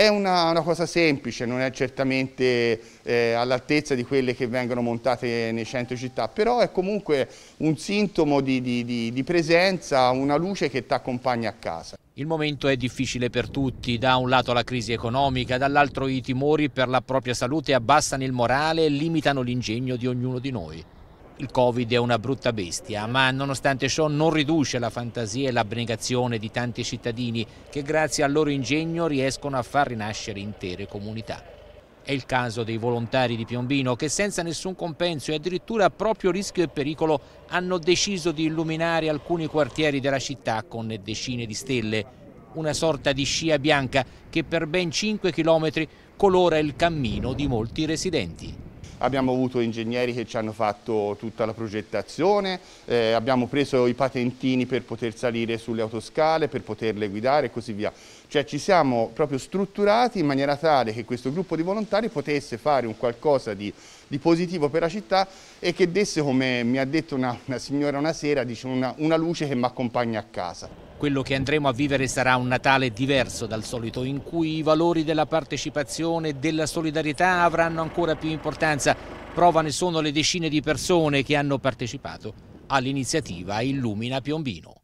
È una, una cosa semplice, non è certamente eh, all'altezza di quelle che vengono montate nei centri città, però è comunque un sintomo di, di, di, di presenza, una luce che ti accompagna a casa. Il momento è difficile per tutti, da un lato la crisi economica, dall'altro i timori per la propria salute abbassano il morale e limitano l'ingegno di ognuno di noi il Covid è una brutta bestia, ma nonostante ciò non riduce la fantasia e l'abnegazione di tanti cittadini che grazie al loro ingegno riescono a far rinascere intere comunità. È il caso dei volontari di Piombino che senza nessun compenso e addirittura a proprio rischio e pericolo hanno deciso di illuminare alcuni quartieri della città con decine di stelle, una sorta di scia bianca che per ben 5 chilometri colora il cammino di molti residenti abbiamo avuto ingegneri che ci hanno fatto tutta la progettazione, eh, abbiamo preso i patentini per poter salire sulle autoscale, per poterle guidare e così via. Cioè ci siamo proprio strutturati in maniera tale che questo gruppo di volontari potesse fare un qualcosa di, di positivo per la città e che desse, come mi ha detto una, una signora una sera, dice, una, una luce che mi accompagna a casa. Quello che andremo a vivere sarà un Natale diverso dal solito, in cui i valori della partecipazione e della solidarietà avranno ancora più importanza. Prova ne sono le decine di persone che hanno partecipato all'iniziativa Illumina Piombino.